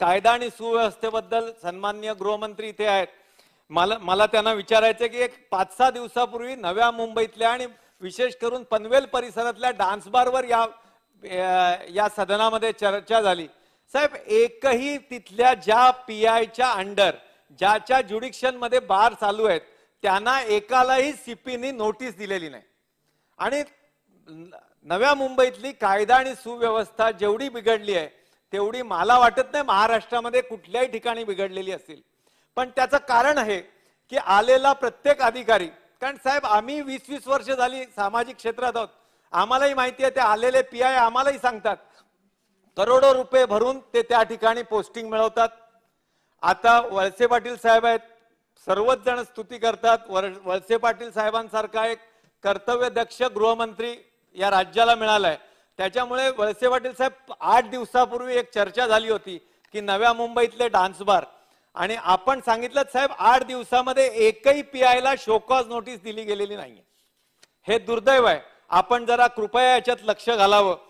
कायदा आणि सुव्यवस्थेबद्दल सन्मान्य गृहमंत्री इथे आहेत मला मला त्यांना विचारायचं की एक पाच सहा दिवसापूर्वी नव्या मुंबईतल्या आणि विशेष करून पनवेल परिसरातल्या डान्स बारवर या या सदनामध्ये चर्चा झाली साहेब एकही तिथल्या ज्या पी आयच्या अंडर ज्याच्या ज्युडिक्शन मध्ये बार चालू आहेत त्यांना एकालाही सीपीनी नोटीस दिलेली नाही आणि नव्या मुंबईतली कायदा आणि सुव्यवस्था जेवढी बिघडली आहे तेवढी मला वाटत नाही महाराष्ट्रामध्ये कुठल्याही ठिकाणी बिघडलेली असेल पण त्याचं कारण आहे की आलेला प्रत्येक अधिकारी कारण साहेब आम्ही वीस वीस वर्ष झाली सामाजिक क्षेत्रात आहोत आम्हालाही माहिती आहे ते आलेले पी आय आम्हालाही सांगतात करोडो रुपये भरून ते त्या ठिकाणी पोस्टिंग मिळवतात आता वळसे पाटील साहेब आहेत सर्वच जण स्तुती करतात वळसे पाटील साहेबांसारखा एक कर्तव्यदक्ष गृहमंत्री या राज्याला मिळालाय त्याच्यामुळे वळसे पाटील साहेब आठ दिवसापूर्वी एक चर्चा झाली होती की नव्या मुंबईतले डान्स बार आणि आपण सांगितलं साहेब आठ दिवसामध्ये एकही ला शोकॉज नोटीस दिली गेलेली नाही हे दुर्दैव आहे आपण जरा कृपया याच्यात लक्ष घालावं